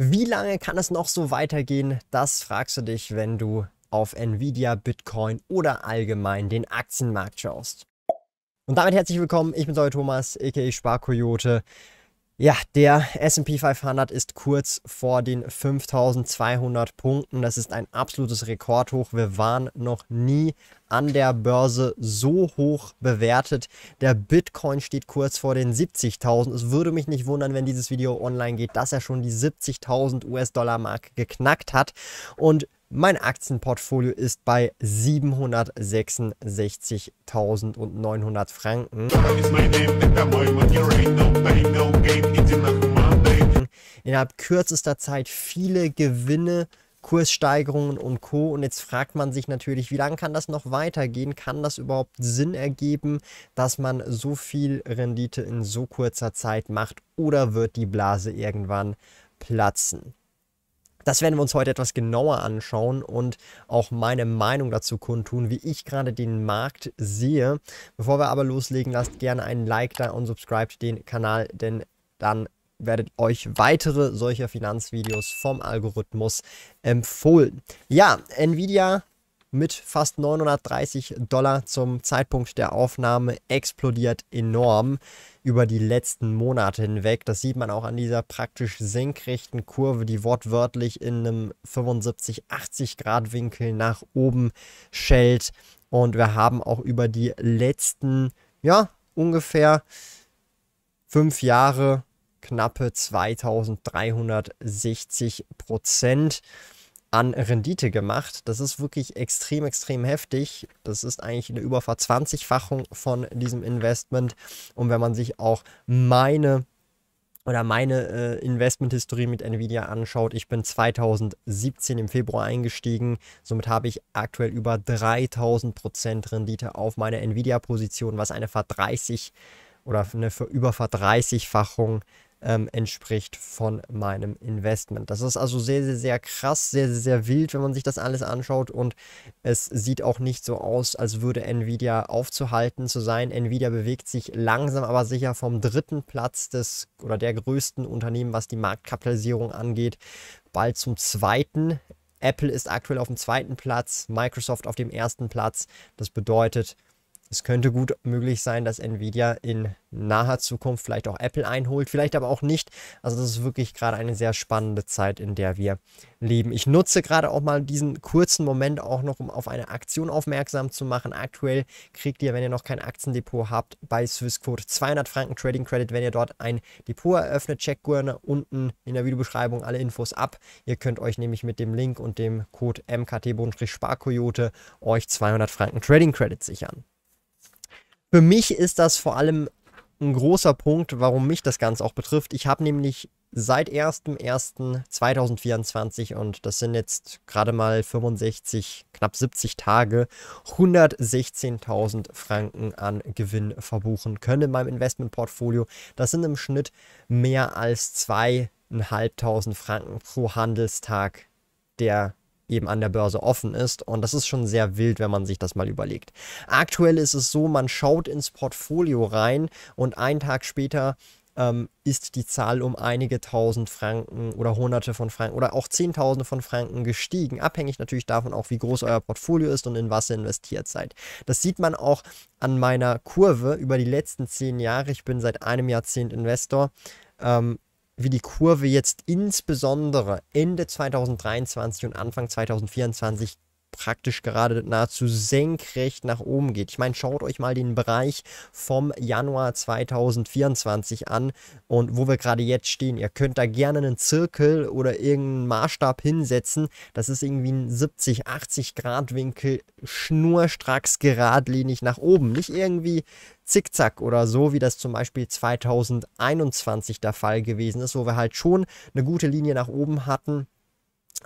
Wie lange kann es noch so weitergehen? Das fragst du dich, wenn du auf Nvidia, Bitcoin oder allgemein den Aktienmarkt schaust. Und damit herzlich willkommen, ich bin Zoe Thomas, a.k.a. Sparkoyote. Ja, der SP 500 ist kurz vor den 5200 Punkten. Das ist ein absolutes Rekordhoch. Wir waren noch nie an der Börse so hoch bewertet. Der Bitcoin steht kurz vor den 70.000. Es würde mich nicht wundern, wenn dieses Video online geht, dass er schon die 70.000 US-Dollar-Marke geknackt hat. Und mein Aktienportfolio ist bei 766.900 Franken. Innerhalb kürzester Zeit viele Gewinne, Kurssteigerungen und Co. Und jetzt fragt man sich natürlich, wie lange kann das noch weitergehen? Kann das überhaupt Sinn ergeben, dass man so viel Rendite in so kurzer Zeit macht? Oder wird die Blase irgendwann platzen? Das werden wir uns heute etwas genauer anschauen und auch meine Meinung dazu kundtun, wie ich gerade den Markt sehe. Bevor wir aber loslegen, lasst gerne einen Like da und subscribt den Kanal, denn dann werdet euch weitere solcher Finanzvideos vom Algorithmus empfohlen. Ja, Nvidia mit fast 930 Dollar zum Zeitpunkt der Aufnahme explodiert enorm über die letzten Monate hinweg. Das sieht man auch an dieser praktisch senkrechten Kurve, die wortwörtlich in einem 75-80 Grad Winkel nach oben schellt. Und wir haben auch über die letzten, ja, ungefähr fünf Jahre knappe 2360 Prozent an Rendite gemacht. Das ist wirklich extrem, extrem heftig. Das ist eigentlich eine über 20-fachung von diesem Investment. Und wenn man sich auch meine oder meine äh, Investmenthistorie mit Nvidia anschaut, ich bin 2017 im Februar eingestiegen. Somit habe ich aktuell über 3000% Rendite auf meine Nvidia-Position, was eine Ver 30 oder eine über Ver 30-fachung ähm, entspricht von meinem Investment. Das ist also sehr, sehr, sehr krass, sehr, sehr, sehr wild, wenn man sich das alles anschaut und es sieht auch nicht so aus, als würde Nvidia aufzuhalten zu sein. Nvidia bewegt sich langsam, aber sicher vom dritten Platz des oder der größten Unternehmen, was die Marktkapitalisierung angeht, bald zum zweiten. Apple ist aktuell auf dem zweiten Platz, Microsoft auf dem ersten Platz. Das bedeutet, es könnte gut möglich sein, dass Nvidia in naher Zukunft vielleicht auch Apple einholt, vielleicht aber auch nicht. Also das ist wirklich gerade eine sehr spannende Zeit, in der wir leben. Ich nutze gerade auch mal diesen kurzen Moment auch noch, um auf eine Aktion aufmerksam zu machen. Aktuell kriegt ihr, wenn ihr noch kein Aktiendepot habt, bei Swissquote 200 Franken Trading Credit, wenn ihr dort ein Depot eröffnet. Checkt gerne unten in der Videobeschreibung alle Infos ab. Ihr könnt euch nämlich mit dem Link und dem Code MKT-Sparkoyote euch 200 Franken Trading Credit sichern. Für mich ist das vor allem ein großer Punkt, warum mich das Ganze auch betrifft. Ich habe nämlich seit 1.1.2024 und das sind jetzt gerade mal 65, knapp 70 Tage, 116.000 Franken an Gewinn verbuchen können in meinem Investmentportfolio. Das sind im Schnitt mehr als 2.500 Franken pro Handelstag, der eben an der Börse offen ist. Und das ist schon sehr wild, wenn man sich das mal überlegt. Aktuell ist es so, man schaut ins Portfolio rein und einen Tag später ähm, ist die Zahl um einige tausend Franken oder hunderte von Franken oder auch zehntausende von Franken gestiegen. Abhängig natürlich davon auch, wie groß euer Portfolio ist und in was ihr investiert seid. Das sieht man auch an meiner Kurve über die letzten zehn Jahre. Ich bin seit einem Jahrzehnt Investor. Ähm, wie die Kurve jetzt insbesondere Ende 2023 und Anfang 2024 praktisch gerade nahezu senkrecht nach oben geht. Ich meine, schaut euch mal den Bereich vom Januar 2024 an und wo wir gerade jetzt stehen. Ihr könnt da gerne einen Zirkel oder irgendeinen Maßstab hinsetzen. Das ist irgendwie ein 70, 80 Grad Winkel schnurstracks geradlinig nach oben. Nicht irgendwie zickzack oder so, wie das zum Beispiel 2021 der Fall gewesen ist, wo wir halt schon eine gute Linie nach oben hatten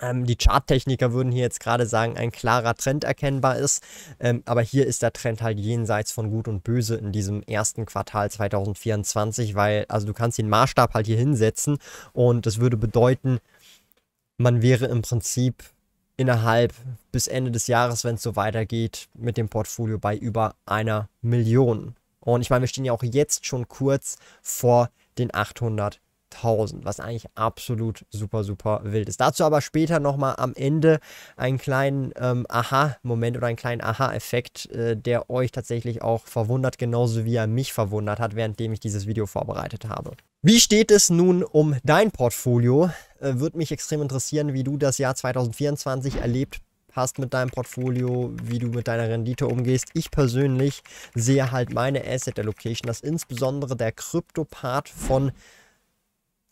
ähm, die Charttechniker würden hier jetzt gerade sagen, ein klarer Trend erkennbar ist. Ähm, aber hier ist der Trend halt jenseits von Gut und Böse in diesem ersten Quartal 2024, weil, also du kannst den Maßstab halt hier hinsetzen und das würde bedeuten, man wäre im Prinzip innerhalb bis Ende des Jahres, wenn es so weitergeht, mit dem Portfolio bei über einer Million. Und ich meine, wir stehen ja auch jetzt schon kurz vor den 800 1000, was eigentlich absolut super, super wild ist. Dazu aber später nochmal am Ende einen kleinen ähm, Aha-Moment oder einen kleinen Aha-Effekt, äh, der euch tatsächlich auch verwundert, genauso wie er mich verwundert hat, währenddem ich dieses Video vorbereitet habe. Wie steht es nun um dein Portfolio? Äh, Würde mich extrem interessieren, wie du das Jahr 2024 erlebt hast mit deinem Portfolio, wie du mit deiner Rendite umgehst. Ich persönlich sehe halt meine Asset Allocation, dass insbesondere der Krypto-Part von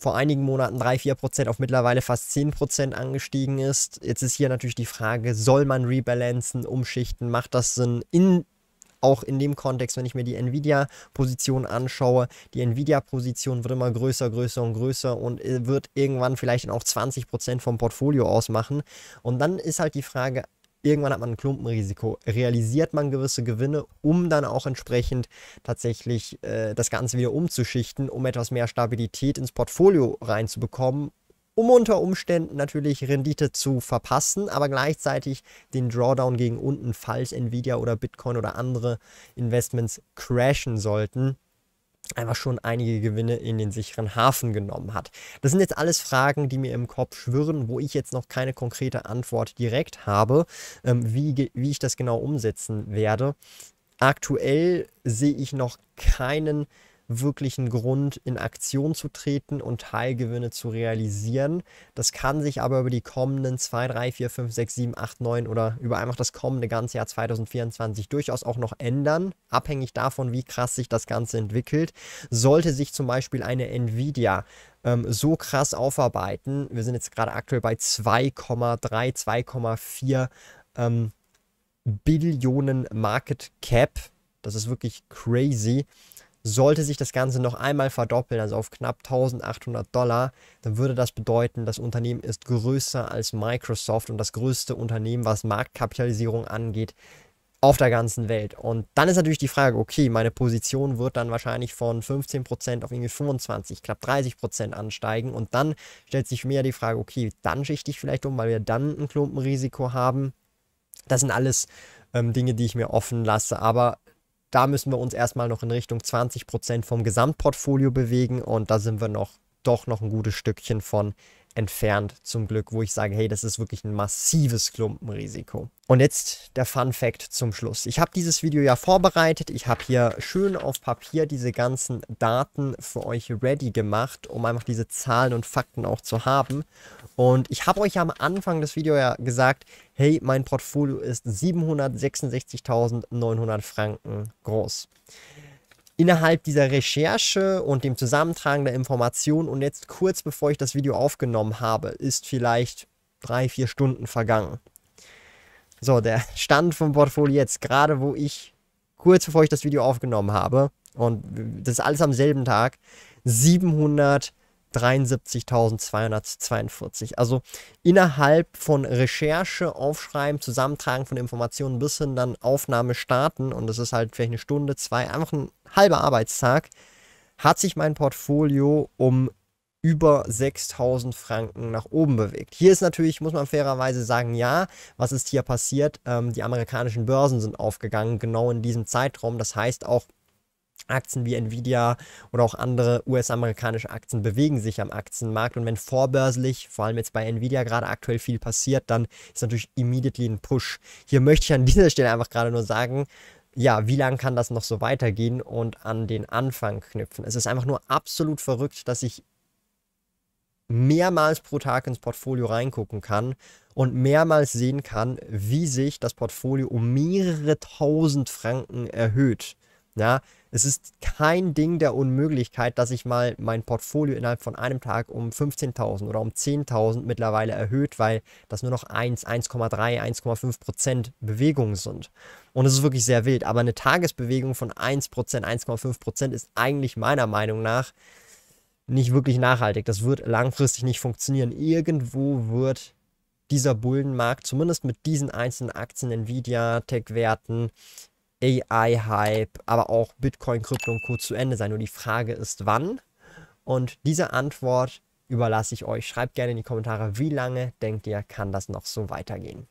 vor einigen Monaten 3, 4 Prozent auf mittlerweile fast 10 Prozent angestiegen ist. Jetzt ist hier natürlich die Frage, soll man rebalancen, umschichten? Macht das Sinn in auch in dem Kontext, wenn ich mir die Nvidia-Position anschaue, die Nvidia-Position wird immer größer, größer und größer und äh, wird irgendwann vielleicht auch 20% vom Portfolio ausmachen. Und dann ist halt die Frage, Irgendwann hat man ein Klumpenrisiko, realisiert man gewisse Gewinne, um dann auch entsprechend tatsächlich äh, das Ganze wieder umzuschichten, um etwas mehr Stabilität ins Portfolio reinzubekommen, um unter Umständen natürlich Rendite zu verpassen, aber gleichzeitig den Drawdown gegen unten, falls Nvidia oder Bitcoin oder andere Investments crashen sollten, einfach schon einige Gewinne in den sicheren Hafen genommen hat. Das sind jetzt alles Fragen, die mir im Kopf schwirren, wo ich jetzt noch keine konkrete Antwort direkt habe, ähm, wie, wie ich das genau umsetzen werde. Aktuell sehe ich noch keinen wirklich wirklichen Grund, in Aktion zu treten und Teilgewinne zu realisieren. Das kann sich aber über die kommenden 2, 3, 4, 5, 6, 7, 8, 9 oder über einfach das kommende ganze Jahr 2024 durchaus auch noch ändern, abhängig davon, wie krass sich das Ganze entwickelt. Sollte sich zum Beispiel eine Nvidia ähm, so krass aufarbeiten, wir sind jetzt gerade aktuell bei 2,3, 2,4 ähm, Billionen Market Cap, das ist wirklich crazy. Sollte sich das Ganze noch einmal verdoppeln, also auf knapp 1800 Dollar, dann würde das bedeuten, das Unternehmen ist größer als Microsoft und das größte Unternehmen, was Marktkapitalisierung angeht, auf der ganzen Welt. Und dann ist natürlich die Frage, okay, meine Position wird dann wahrscheinlich von 15% auf irgendwie 25, knapp 30% ansteigen. Und dann stellt sich mir die Frage, okay, dann schichte ich vielleicht um, weil wir dann ein Klumpenrisiko haben. Das sind alles ähm, Dinge, die ich mir offen lasse. Aber da müssen wir uns erstmal noch in Richtung 20% Prozent vom Gesamtportfolio bewegen und da sind wir noch doch noch ein gutes Stückchen von entfernt zum Glück, wo ich sage, hey, das ist wirklich ein massives Klumpenrisiko. Und jetzt der Fun Fact zum Schluss. Ich habe dieses Video ja vorbereitet. Ich habe hier schön auf Papier diese ganzen Daten für euch ready gemacht, um einfach diese Zahlen und Fakten auch zu haben. Und ich habe euch am Anfang des Videos ja gesagt, hey, mein Portfolio ist 766.900 Franken groß innerhalb dieser Recherche und dem Zusammentragen der Informationen und jetzt kurz bevor ich das Video aufgenommen habe, ist vielleicht drei, vier Stunden vergangen. So, der Stand vom Portfolio jetzt, gerade wo ich kurz bevor ich das Video aufgenommen habe, und das ist alles am selben Tag, 700. 73.242. Also innerhalb von Recherche, Aufschreiben, Zusammentragen von Informationen bis hin dann Aufnahme starten und das ist halt vielleicht eine Stunde, zwei, einfach ein halber Arbeitstag, hat sich mein Portfolio um über 6000 Franken nach oben bewegt. Hier ist natürlich, muss man fairerweise sagen, ja, was ist hier passiert? Ähm, die amerikanischen Börsen sind aufgegangen, genau in diesem Zeitraum. Das heißt auch, Aktien wie Nvidia oder auch andere US-amerikanische Aktien bewegen sich am Aktienmarkt. Und wenn vorbörslich, vor allem jetzt bei Nvidia gerade aktuell viel passiert, dann ist natürlich immediately ein Push. Hier möchte ich an dieser Stelle einfach gerade nur sagen, ja, wie lange kann das noch so weitergehen und an den Anfang knüpfen? Es ist einfach nur absolut verrückt, dass ich mehrmals pro Tag ins Portfolio reingucken kann und mehrmals sehen kann, wie sich das Portfolio um mehrere tausend Franken erhöht. Ja, es ist kein Ding der Unmöglichkeit, dass ich mal mein Portfolio innerhalb von einem Tag um 15.000 oder um 10.000 mittlerweile erhöht, weil das nur noch 1, 1,3, 1,5 Prozent Bewegungen sind. Und es ist wirklich sehr wild. Aber eine Tagesbewegung von 1 Prozent, 1,5 Prozent ist eigentlich meiner Meinung nach nicht wirklich nachhaltig. Das wird langfristig nicht funktionieren. Irgendwo wird dieser Bullenmarkt, zumindest mit diesen einzelnen Aktien, Nvidia, Tech-Werten, AI-Hype, aber auch Bitcoin, Krypto und Co. zu Ende sein. Nur die Frage ist, wann? Und diese Antwort überlasse ich euch. Schreibt gerne in die Kommentare, wie lange denkt ihr, kann das noch so weitergehen?